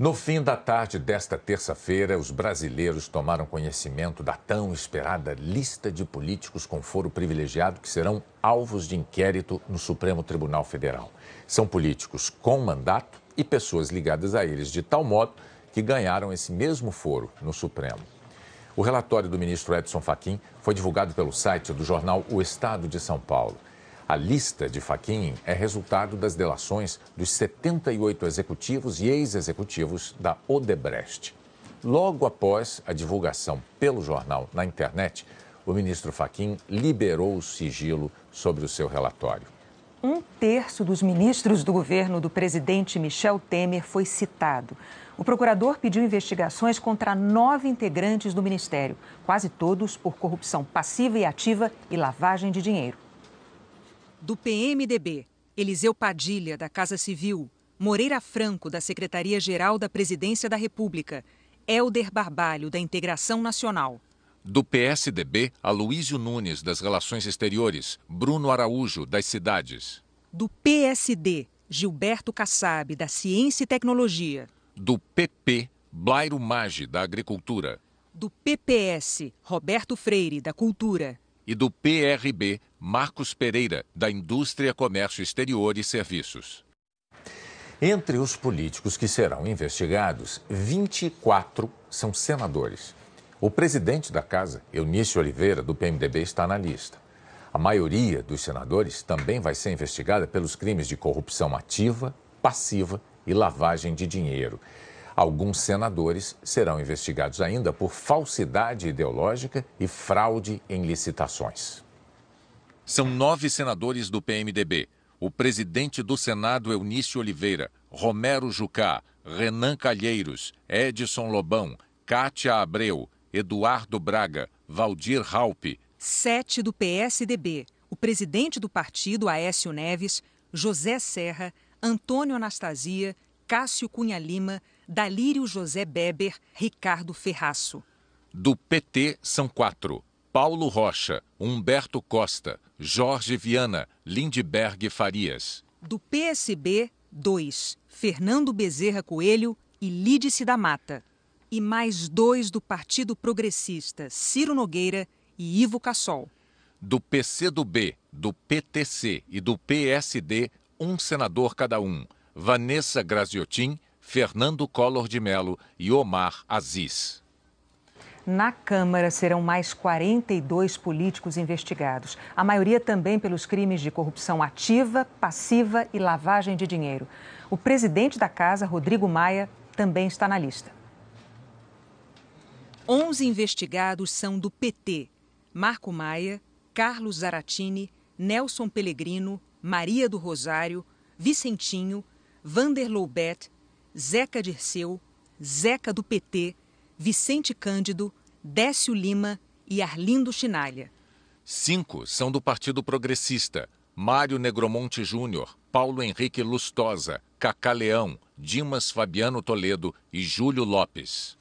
No fim da tarde desta terça-feira, os brasileiros tomaram conhecimento da tão esperada lista de políticos com foro privilegiado que serão alvos de inquérito no Supremo Tribunal Federal. São políticos com mandato e pessoas ligadas a eles, de tal modo que ganharam esse mesmo foro no Supremo. O relatório do ministro Edson Fachin foi divulgado pelo site do jornal O Estado de São Paulo. A lista de Faquin é resultado das delações dos 78 executivos e ex-executivos da Odebrecht. Logo após a divulgação pelo jornal na internet, o ministro Faquin liberou o sigilo sobre o seu relatório. Um terço dos ministros do governo do presidente Michel Temer foi citado. O procurador pediu investigações contra nove integrantes do ministério, quase todos por corrupção passiva e ativa e lavagem de dinheiro do PMDB, Eliseu Padilha, da Casa Civil, Moreira Franco, da Secretaria-Geral da Presidência da República, Helder Barbalho, da Integração Nacional. Do PSDB, Aloísio Nunes, das Relações Exteriores, Bruno Araújo, das Cidades. Do PSD, Gilberto Kassab, da Ciência e Tecnologia. Do PP, Blairo Maggi, da Agricultura. Do PPS, Roberto Freire, da Cultura. E do PRB, Marcos Pereira, da Indústria, Comércio Exterior e Serviços. Entre os políticos que serão investigados, 24 são senadores. O presidente da casa, Eunício Oliveira, do PMDB, está na lista. A maioria dos senadores também vai ser investigada pelos crimes de corrupção ativa, passiva e lavagem de dinheiro. Alguns senadores serão investigados ainda por falsidade ideológica e fraude em licitações. São nove senadores do PMDB. O presidente do Senado, Eunício Oliveira, Romero Jucá, Renan Calheiros, Edson Lobão, Cátia Abreu, Eduardo Braga, Valdir Raup. Sete do PSDB. O presidente do partido, Aécio Neves, José Serra, Antônio Anastasia, Cássio Cunha Lima, Dalírio José Beber, Ricardo Ferraço. Do PT são quatro: Paulo Rocha, Humberto Costa, Jorge Viana, Lindberg Farias. Do PSB, 2. Fernando Bezerra Coelho e Lídice da Mata. E mais dois do Partido Progressista, Ciro Nogueira e Ivo Cassol. Do PCdoB, do PTC e do PSD, um senador cada um. Vanessa Graziotin, Fernando Collor de Mello e Omar Aziz. Na Câmara serão mais 42 políticos investigados, a maioria também pelos crimes de corrupção ativa, passiva e lavagem de dinheiro. O presidente da casa, Rodrigo Maia, também está na lista. 11 investigados são do PT: Marco Maia, Carlos Zaratini, Nelson Pellegrino, Maria do Rosário, Vicentinho, Vander Bet, Zeca Dirceu, Zeca do PT Vicente Cândido, Décio Lima e Arlindo Chinalha. Cinco são do Partido Progressista: Mário Negromonte Júnior, Paulo Henrique Lustosa, Cacá Leão, Dimas Fabiano Toledo e Júlio Lopes.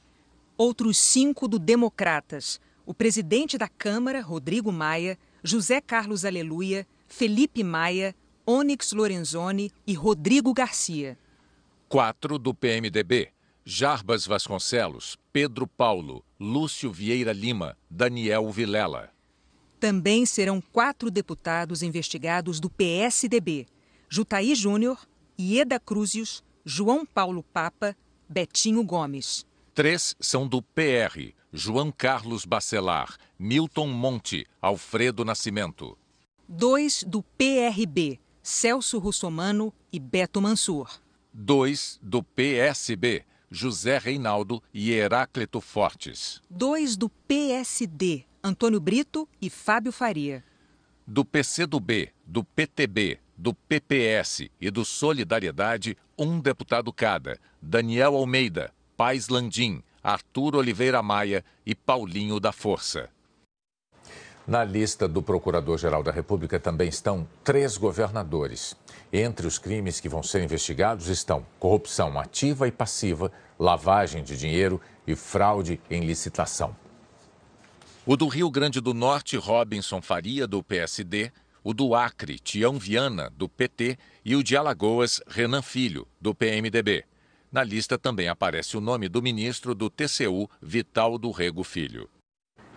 Outros cinco do Democratas: o presidente da Câmara, Rodrigo Maia, José Carlos Aleluia, Felipe Maia, Onyx Lorenzoni e Rodrigo Garcia. Quatro do PMDB: Jarbas Vasconcelos, Pedro Paulo, Lúcio Vieira Lima, Daniel Vilela. Também serão quatro deputados investigados do PSDB: Jutaí Júnior, Ieda Cruzios, João Paulo Papa, Betinho Gomes. Três são do PR: João Carlos Bacelar, Milton Monte, Alfredo Nascimento. Dois do PRB: Celso Russomano e Beto Mansur. Dois do PSB: José Reinaldo e Heráclito Fortes. Dois do PSD, Antônio Brito e Fábio Faria. Do PCdoB, do PTB, do PPS e do Solidariedade, um deputado cada: Daniel Almeida, Pais Landim, Arthur Oliveira Maia e Paulinho da Força. Na lista do Procurador-Geral da República também estão três governadores. Entre os crimes que vão ser investigados estão corrupção ativa e passiva, lavagem de dinheiro e fraude em licitação. O do Rio Grande do Norte, Robinson Faria, do PSD, o do Acre, Tião Viana, do PT, e o de Alagoas, Renan Filho, do PMDB. Na lista também aparece o nome do ministro do TCU, Vital do Rego Filho.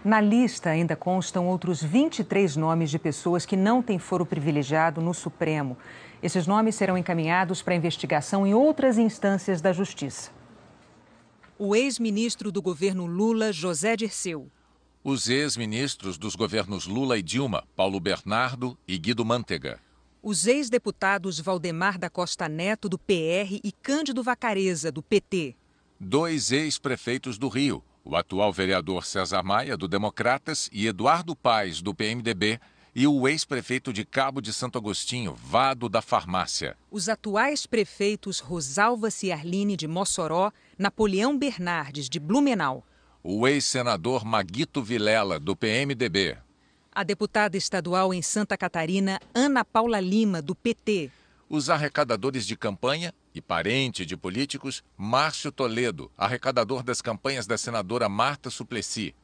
Na lista ainda constam outros 23 nomes de pessoas que não têm foro privilegiado no Supremo. Esses nomes serão encaminhados para investigação em outras instâncias da Justiça. O ex-ministro do governo Lula, José Dirceu. Os ex-ministros dos governos Lula e Dilma, Paulo Bernardo e Guido Mantega. Os ex-deputados Valdemar da Costa Neto, do PR, e Cândido Vacareza, do PT. Dois ex-prefeitos do Rio, o atual vereador César Maia, do Democratas, e Eduardo Paes, do PMDB, e o ex-prefeito de Cabo de Santo Agostinho, Vado da Farmácia. Os atuais prefeitos Rosalva Ciarline de Mossoró, Napoleão Bernardes de Blumenau. O ex-senador Maguito Vilela, do PMDB. A deputada estadual em Santa Catarina, Ana Paula Lima, do PT. Os arrecadadores de campanha, e parente de políticos, Márcio Toledo, arrecadador das campanhas da senadora Marta Suplicy.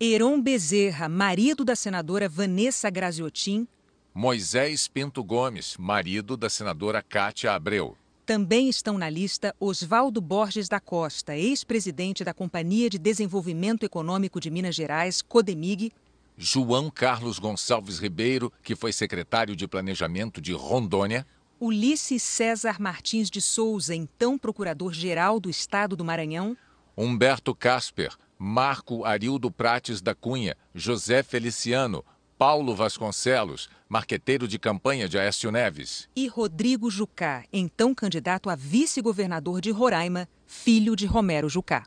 Heron Bezerra, marido da senadora Vanessa Graziotin. Moisés Pinto Gomes, marido da senadora Cátia Abreu. Também estão na lista Oswaldo Borges da Costa, ex-presidente da Companhia de Desenvolvimento Econômico de Minas Gerais, Codemig. João Carlos Gonçalves Ribeiro, que foi secretário de Planejamento de Rondônia. Ulisses César Martins de Souza, então procurador-geral do Estado do Maranhão. Humberto Casper, Marco Arildo Prates da Cunha, José Feliciano, Paulo Vasconcelos, marqueteiro de campanha de Aécio Neves. E Rodrigo Jucá, então candidato a vice-governador de Roraima, filho de Romero Jucá.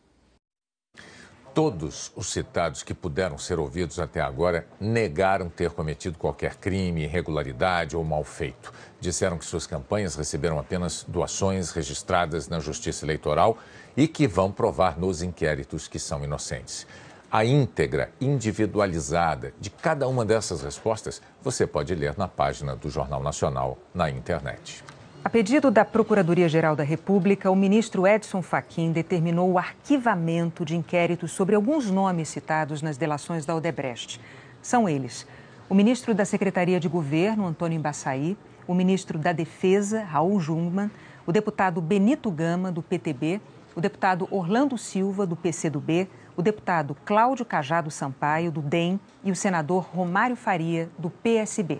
Todos os citados que puderam ser ouvidos até agora negaram ter cometido qualquer crime, irregularidade ou mal feito. Disseram que suas campanhas receberam apenas doações registradas na Justiça Eleitoral e que vão provar nos inquéritos que são inocentes. A íntegra individualizada de cada uma dessas respostas você pode ler na página do Jornal Nacional na internet. A pedido da Procuradoria-Geral da República, o ministro Edson Fachin determinou o arquivamento de inquéritos sobre alguns nomes citados nas delações da Odebrecht. São eles: o ministro da Secretaria de Governo, Antônio Embaçaí, o ministro da Defesa, Raul Jungmann, o deputado Benito Gama, do PTB, o deputado Orlando Silva, do PCdoB, o deputado Cláudio Cajado Sampaio, do DEM, e o senador Romário Faria, do PSB.